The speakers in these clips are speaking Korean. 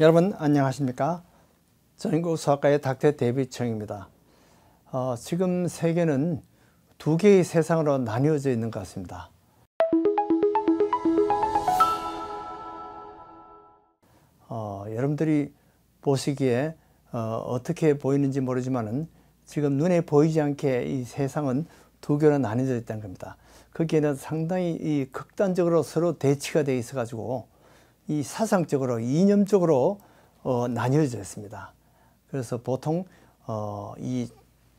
여러분 안녕하십니까? 전국 수학과의 닥터 데뷔청입니다. 어, 지금 세계는 두 개의 세상으로 나뉘어져 있는 것 같습니다. 어, 여러분들이 보시기에 어, 떻게 보이는지 모르지만은 지금 눈에 보이지 않게 이 세상은 두 개로 나뉘어져 있다는 겁니다. 거기에는 상당히 이 극단적으로 서로 대치가 돼 있어 가지고 이 사상적으로 이념적으로 어, 나뉘어져 있습니다. 그래서 보통 어, 이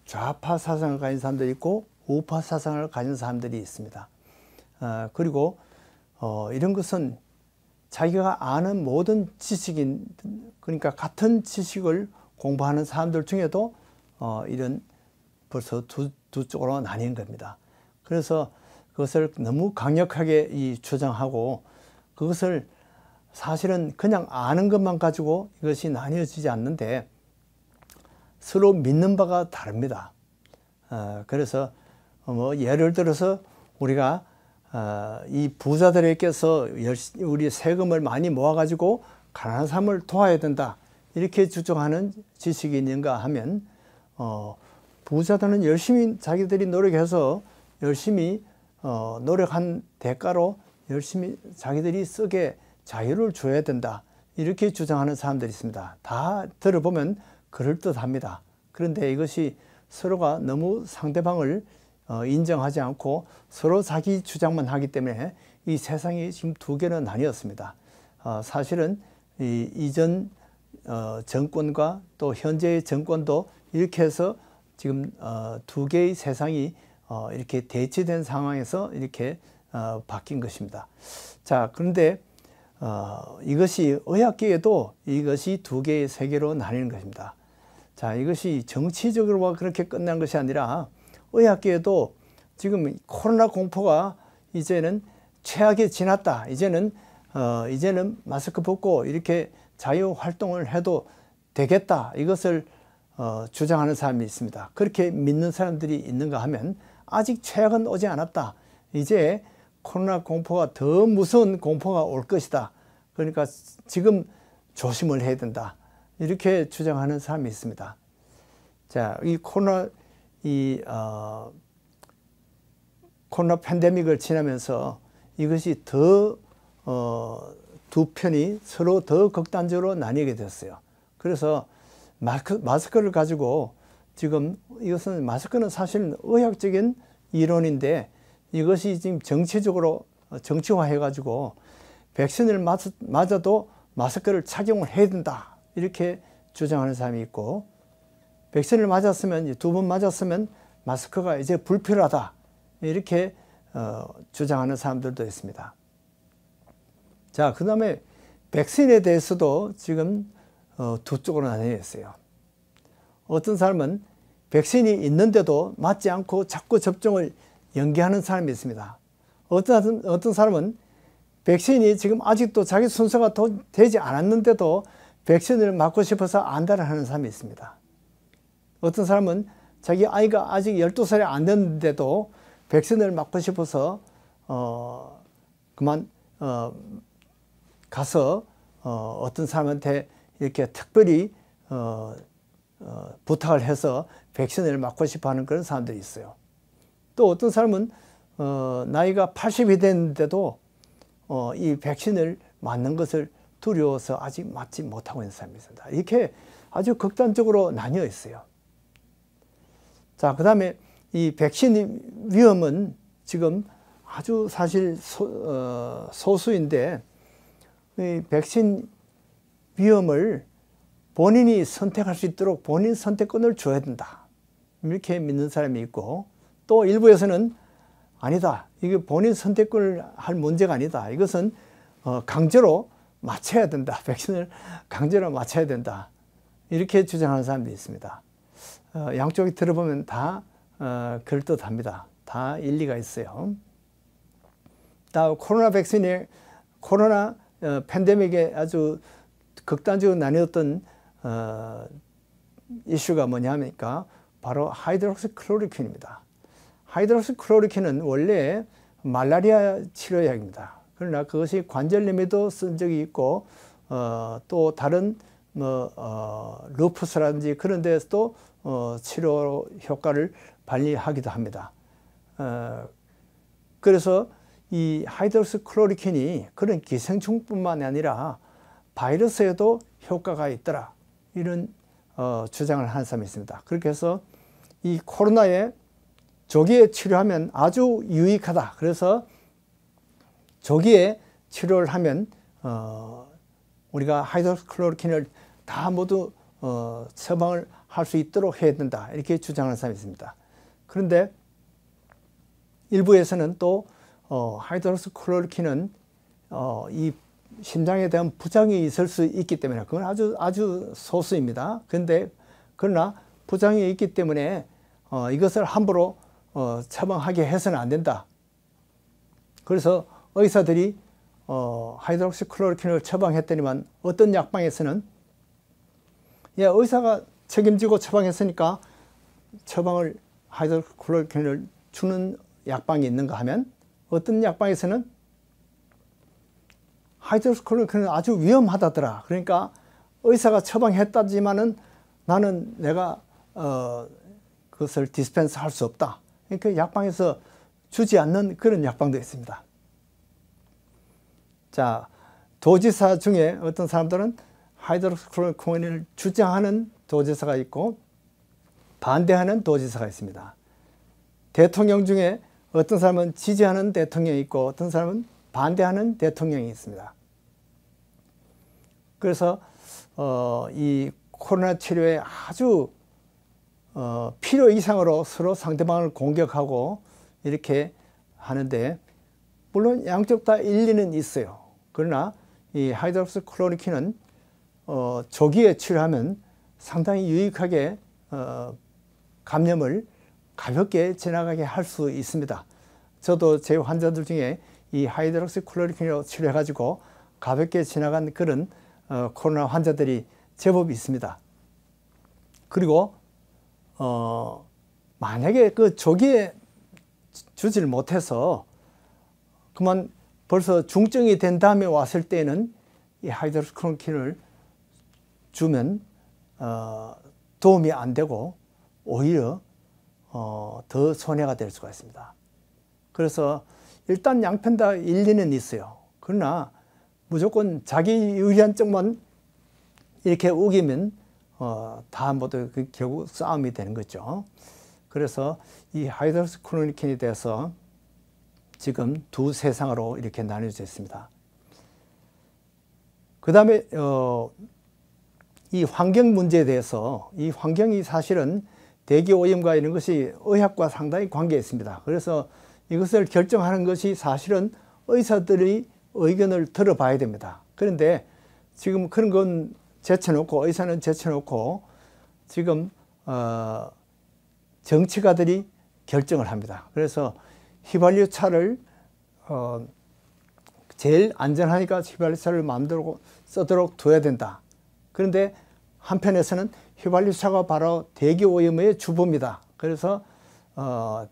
좌파 사상을 가진 사람들 있고 우파 사상을 가진 사람들이 있습니다. 어, 그리고 어, 이런 것은 자기가 아는 모든 지식인 그러니까 같은 지식을 공부하는 사람들 중에도 어, 이런 벌써 두, 두 쪽으로 나뉜 겁니다. 그래서 그것을 너무 강력하게 이 주장하고 그것을 사실은 그냥 아는 것만 가지고 이것이 나뉘어지지 않는데 서로 믿는 바가 다릅니다. 어, 그래서 뭐 예를 들어서 우리가 어, 이 부자들에게서 우리 세금을 많이 모아가지고 가난한 사람을 도와야 된다 이렇게 주장하는 지식인인가 하면 어, 부자들은 열심히 자기들이 노력해서 열심히 노력한 대가로 열심히 자기들이 쓰게 자유를 줘야 된다. 이렇게 주장하는 사람들이 있습니다. 다 들어보면 그럴듯합니다. 그런데 이것이 서로가 너무 상대방을 어, 인정하지 않고 서로 자기 주장만 하기 때문에 이 세상이 지금 두 개는 나뉘었습니다. 어, 사실은 이전 어, 정권과 또 현재의 정권도 이렇게 해서 지금 두 개의 세상이 이렇게 대치된 상황에서 이렇게 바뀐 것입니다. 자, 그런데 어, 이것이 의학계에도 이것이 두 개의 세계로 나뉘는 것입니다. 자, 이것이 정치적으로 그렇게 끝난 것이 아니라 의학계에도 지금 코로나 공포가 이제는 최악에 지났다. 이제는 어, 이제는 마스크 벗고 이렇게 자유 활동을 해도 되겠다. 이것을 어, 주장하는 사람이 있습니다. 그렇게 믿는 사람들이 있는가 하면 아직 최악은 오지 않았다. 이제 코로나 공포가 더 무서운 공포가 올 것이다. 그러니까 지금 조심을 해야 된다. 이렇게 주장하는 사람이 있습니다. 자, 이 코로나 이 어, 코로나 팬데믹을 지나면서 이것이 더두 어, 편이 서로 더 극단적으로 나뉘게 됐어요. 그래서 마크, 마스크를 가지고 지금 이것은 마스크는 사실 의학적인 이론인데 이것이 지금 정치적으로 어, 정치화해가지고 백신을 맞아도 마스크를 착용을 해야 된다 이렇게 주장하는 사람이 있고 백신을 맞았으면 두 번 맞았으면 마스크가 이제 불필요하다 이렇게 어, 주장하는 사람들도 있습니다. 자, 그 다음에 백신에 대해서도 지금 어, 두 쪽으로 나뉘어 있어요. 어떤 사람은 백신이 있는데도 맞지 않고 자꾸 접종을 연기하는 사람이 있습니다. 어떤, 어떤 사람은 백신이 지금 아직도 자기 순서가 되지 않았는데도 백신을 맞고 싶어서 안달을 하는 사람이 있습니다. 어떤 사람은 자기 아이가 아직 12살이 안 됐는데도 백신을 맞고 싶어서 어, 그만 어, 가서 어, 떤 사람한테 이렇게 특별히 어, 어, 부탁을 해서 백신을 맞고 싶어 하는 그런 사람들이 있어요. 또 어떤 사람은 어, 나이가 80이 됐는데도 어, 이 백신을 맞는 것을 두려워서 아직 맞지 못하고 있는 사람이 있습니다. 이렇게 아주 극단적으로 나뉘어 있어요. 자, 그 다음에 이 백신 위험은 지금 아주 사실 소, 어, 소수인데 이 백신 위험을 본인이 선택할 수 있도록 본인 선택권을 줘야 된다. 이렇게 믿는 사람이 있고 또 일부에서는 아니다. 이게 본인 선택권을 할 문제가 아니다. 이것은 어, 강제로 맞춰야 된다. 백신을 강제로 맞춰야 된다. 이렇게 주장하는 사람도 있습니다. 어, 양쪽이 들어보면 다 그럴 어, 듯합니다. 다 일리가 있어요. 다 코로나 백신이 코로나 팬데믹에 아주 극단적으로 나뉘었던 이슈가 뭐냐니까 바로 하이드록시클로리퀸입니다. 하이드록스 크로리킨은 원래 말라리아 치료약입니다. 그러나 그것이 관절염에도 쓴 적이 있고 어, 또 다른 뭐, 어, 루푸스라든지 그런 데서도 어, 치료 효과를 발휘하기도 합니다. 어, 그래서 이 하이드록스 클로리킨이 그런 기생충뿐만 아니라 바이러스에도 효과가 있더라 이런 어, 주장을 하 사람이 있습니다. 그렇게 해서 이 코로나에 조기에 치료하면 아주 유익하다. 그래서 조기에 치료를 하면 어, 우리가 하이드로클로로킨을 다 모두 어, 처방을 할 수 있도록 해야 된다. 이렇게 주장하는 사람이 있습니다. 그런데 일부에서는 또 어, 하이드로스클로로킨은 어, 이 심장에 대한 부작용이 있을 수 있기 때문에 그건 아주 아주 소수입니다. 그런데 그러나 부작용이 있기 때문에 어, 이것을 함부로 어, 처방하게 해서는 안 된다. 그래서 의사들이 어, 하이드록시 클로로킨을 처방했더니만 어떤 약방에서는 예, 의사가 책임지고 처방했으니까 처방을 하이드록시 클로로킨을 주는 약방이 있는가 하면 어떤 약방에서는 하이드록시 클로로킨은 아주 위험하다더라. 그러니까 의사가 처방했다지만은 나는 내가 어, 그것을 디스펜스 할 수 없다. 그 약방에서 주지 않는 그런 약방도 있습니다. 자, 도지사 중에 어떤 사람들은 하이드로크로코인을 주장하는 도지사가 있고 반대하는 도지사가 있습니다. 대통령 중에 어떤 사람은 지지하는 대통령이 있고 어떤 사람은 반대하는 대통령이 있습니다. 그래서 어, 이 코로나 치료에 아주 어, 필요 이상으로 서로 상대방을 공격하고 이렇게 하는데 물론 양쪽 다 일리는 있어요. 그러나 이 하이드록스 클로리킨은 어, 조기에 치료하면 상당히 유익하게 어, 감염을 가볍게 지나가게 할 수 있습니다. 저도 제 환자들 중에 이 하이드록스 클로리킨으로 치료해가지고 가볍게 지나간 그런 어, 코로나 환자들이 제법 있습니다. 그리고 어, 만약에 그 조기에 주질 못해서 그만 벌써 중증이 된 다음에 왔을 때는 이 하이드로스크론킨을 주면 어, 도움이 안 되고 오히려 어, 더 손해가 될 수가 있습니다. 그래서 일단 양편 다 일리는 있어요. 그러나 무조건 자기 유리한 쪽만 이렇게 우기면 어, 다 모두 그 결국 싸움이 되는 거죠. 그래서 이 하이델스 크로니켄에 대해서 지금 두 세상으로 이렇게 나뉘어져 있습니다. 그 다음에 어, 이 환경 문제에 대해서 이 환경이 사실은 대기 오염과 이런 것이 의학과 상당히 관계 있습니다. 그래서 이것을 결정하는 것이 사실은 의사들의 의견을 들어봐야 됩니다. 그런데 지금 그런 건 제쳐놓고 의사는 제쳐놓고 지금 어, 정치가들이 결정을 합니다. 그래서 휘발유 차를 어, 제일 안전하니까 휘발유 차를 만들고 쓰도록 둬야 된다. 그런데 한편에서는 휘발유 차가 바로 대기 오염의 주범이다. 그래서 어,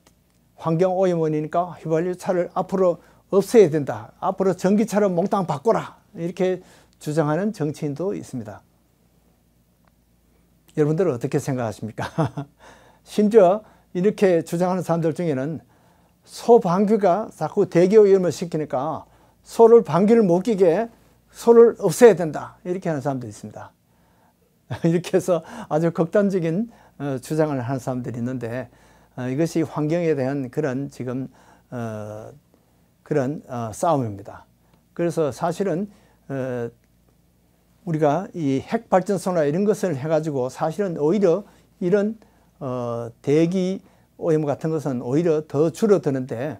환경 오염원이니까 휘발유 차를 앞으로 없애야 된다. 앞으로 전기차를 몽땅 바꿔라. 이렇게 주장하는 정치인도 있습니다. 여러분들은 어떻게 생각하십니까? 심지어 이렇게 주장하는 사람들 중에는 소방귀가 자꾸 대기오염을 시키니까 소를 방귀를 못 끼게 소를 없애야 된다 이렇게 하는 사람도 있습니다. 이렇게 해서 아주 극단적인 어, 주장을 하는 사람들이 있는데 어, 이것이 환경에 대한 그런 지금 어, 그런 싸움입니다. 그래서 사실은 우리가 이핵 발전소나 이런 것을 해가지고 사실은 오히려 이런 어, 대기 오염 같은 것은 오히려 더 줄어드는데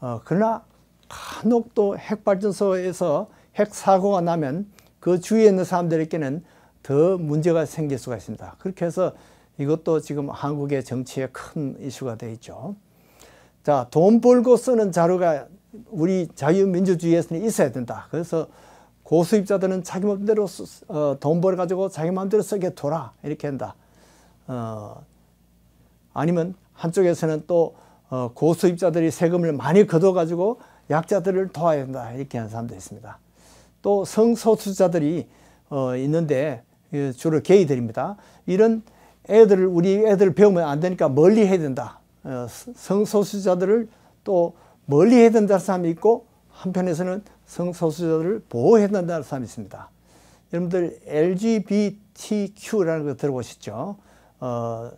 어, 그러나 간혹 또핵 발전소에서 핵 사고가 나면 그 주위에 있는 사람들에게는 더 문제가 생길 수가 있습니다. 그렇게 해서 이것도 지금 한국의 정치에 큰 이슈가 되어 있죠. 자, 돈 벌고 쓰는 자료가 우리 자유민주주의에서는 있어야 된다. 그래서 고수입자들은 자기 맘대로 어, 돈 벌어가지고 자기 맘대로 쓰게 돌라 이렇게 한다. 어, 아니면 한쪽에서는 또 어, 고수입자들이 세금을 많이 걷어가지고 약자들을 도와야 한다 이렇게 하는 사람도 있습니다. 또 성소수자들이 어, 있는데 예, 주로 게이들입니다. 이런 애들을 우리 애들 배우면 안 되니까 멀리 해야 된다. 어, 성소수자들을 또 멀리 해야 된다는 사람이 있고 한편에서는 성소수자들을 보호해야 된다는 사람이 있습니다. 여러분들 LGBTQ라는 거 들어보셨죠? 어,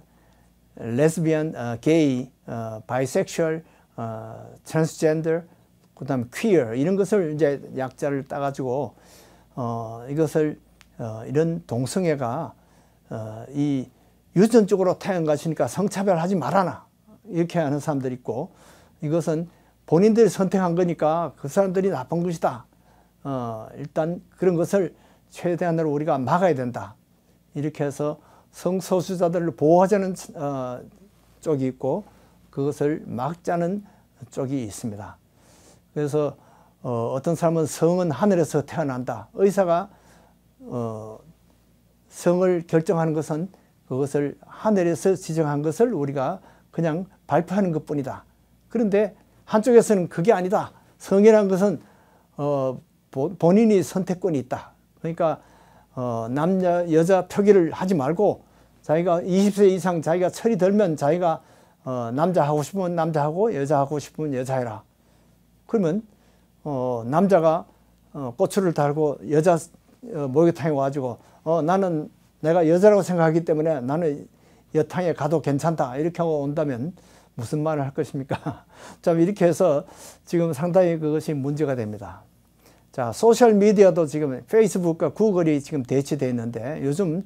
레즈비언, 어, 게이, 어, 바이섹슈얼, 어, 트랜스젠더, 그다음 퀴어 이런 것을 이제 약자를 따가지고 어, 이것을 어, 이런 동성애가 어, 이 유전적으로 태어난 것니까 성차별하지 말아라 이렇게 하는 사람들 있고 이것은 본인들이 선택한 거니까 그 사람들이 나쁜 것이다. 어, 일단 그런 것을 최대한으로 우리가 막아야 된다. 이렇게 해서 성소수자들을 보호하자는 어, 쪽이 있고 그것을 막자는 쪽이 있습니다. 그래서 어, 떤 사람은 성은 하늘에서 태어난다. 의사가 어, 성을 결정하는 것은 그것을 하늘에서 지정한 것을 우리가 그냥 발표하는 것뿐이다. 그런데 한쪽에서는 그게 아니다. 성이라는 것은 어, 본인이 선택권이 있다. 그러니까 어, 남자 여자 표기를 하지 말고 자기가 20세 이상 자기가 철이 들면 자기가 어, 남자 하고 싶으면 남자 하고 여자 하고 싶으면 여자 해라. 그러면 어, 남자가 어, 고추를 달고 여자 어, 목욕탕에 와가지고 어, 나는 내가 여자라고 생각하기 때문에 나는 여탕에 가도 괜찮다 이렇게 하고 온다면 무슨 말을 할 것입니까? 참 이렇게 해서 지금 상당히 그것이 문제가 됩니다. 자, 소셜 미디어도 지금 페이스북과 구글이 지금 대치되어 있는데 요즘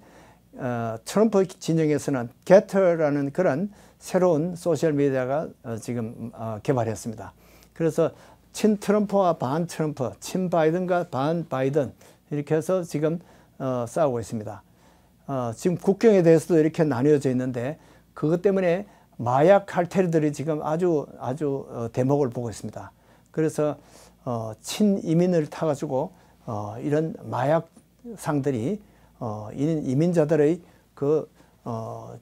어, 트럼프 진영에서는 게터라는 그런 새로운 소셜 미디어가 어, 지금 어, 개발했습니다. 그래서 친 트럼프와 반 트럼프, 친 바이든과 반 바이든 이렇게 해서 지금 어, 싸우고 있습니다. 어, 지금 국경에 대해서도 이렇게 나뉘어져 있는데 그것 때문에 마약 칼텔들이 지금 아주 아주 어, 대목을 보고 있습니다. 그래서 어, 친이민을 타가지고 어, 이런 마약 상들이 어, 이민자들의 그 어,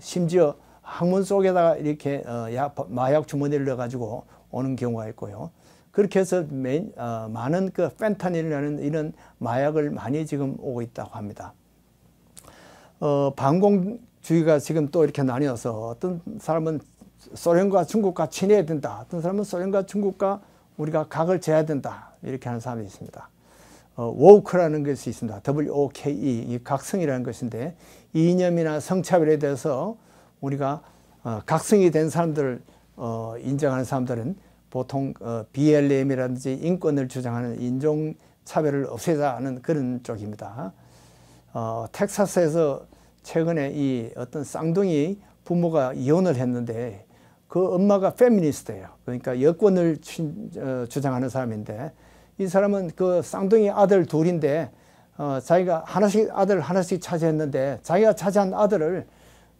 심지어 항문 속에다가 이렇게 어, 야, 마약 주머니를 넣어가지고 오는 경우가 있고요. 그렇게 해서 메 어, 많은 그 펜타닐이라는 이런 마약을 많이 지금 오고 있다고 합니다. 어, 방공 주위가 지금 또 이렇게 나뉘어서 어떤 사람은 소련과 중국과 친해야 된다. 어떤 사람은 소련과 중국과 우리가 각을 재야 된다. 이렇게 하는 사람이 있습니다. 어, 워크라는 것이 있습니다. W-O-K-E, 이 각성이라는 것인데 이념이나 성차별에 대해서 우리가 어, 각성이 된 사람들을 어, 인정하는 사람들은 보통 어, BLM이라든지 인권을 주장하는 인종차별을 없애자는 그런 쪽입니다. 어, 텍사스에서 최근에 이 어떤 쌍둥이 부모가 이혼을 했는데 그 엄마가 페미니스트예요. 그러니까 여권을 어, 주장하는 사람인데 이 사람은 그 쌍둥이 아들 둘인데 어, 자기가 하나씩 아들 하나씩 차지했는데 자기가 차지한 아들을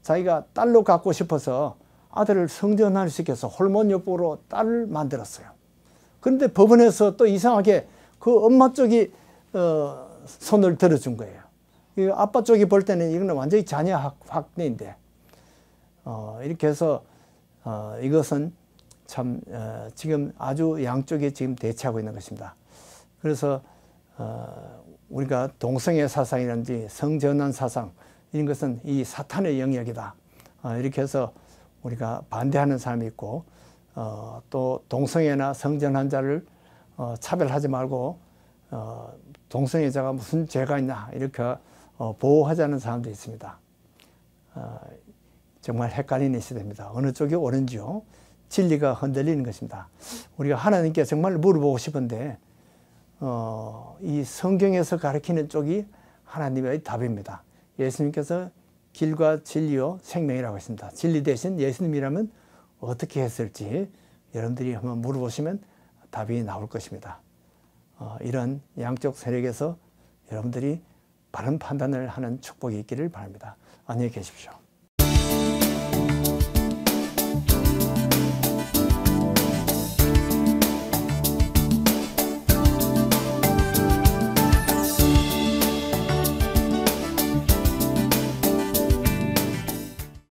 자기가 딸로 갖고 싶어서 아들을 성전환 시켜서 호르몬요법으로 딸을 만들었어요. 그런데 법원에서 또 이상하게 그 엄마 쪽이 어, 손을 들어준 거예요. 아빠 쪽이 볼 때는 이거는 완전히 자녀 학대인데 어, 이렇게 해서 어, 이것은 참 어, 지금 아주 양쪽에 지금 대치하고 있는 것입니다. 그래서 어, 우리가 동성애 사상이라든지 성전환 사상 이런 것은 이 사탄의 영역이다. 어, 이렇게 해서 우리가 반대하는 사람이 있고 어, 또 동성애나 성전환자를 차별하지 말고 동성애자가 무슨 죄가 있나 이렇게 어, 보호하자는 사람도 있습니다. 어, 정말 헷갈리는 시대입니다. 어느 쪽이 옳은지요? 진리가 흔들리는 것입니다. 우리가 하나님께 정말 물어보고 싶은데 어, 이 성경에서 가르치는 쪽이 하나님의 답입니다. 예수님께서 길과 진리요 생명이라고 했습니다. 진리 대신 예수님이라면 어떻게 했을지 여러분들이 한번 물어보시면 답이 나올 것입니다. 어, 이런 양쪽 세력에서 여러분들이 바른 판단을 하는 축복이 있기를 바랍니다. 안녕히 계십시오.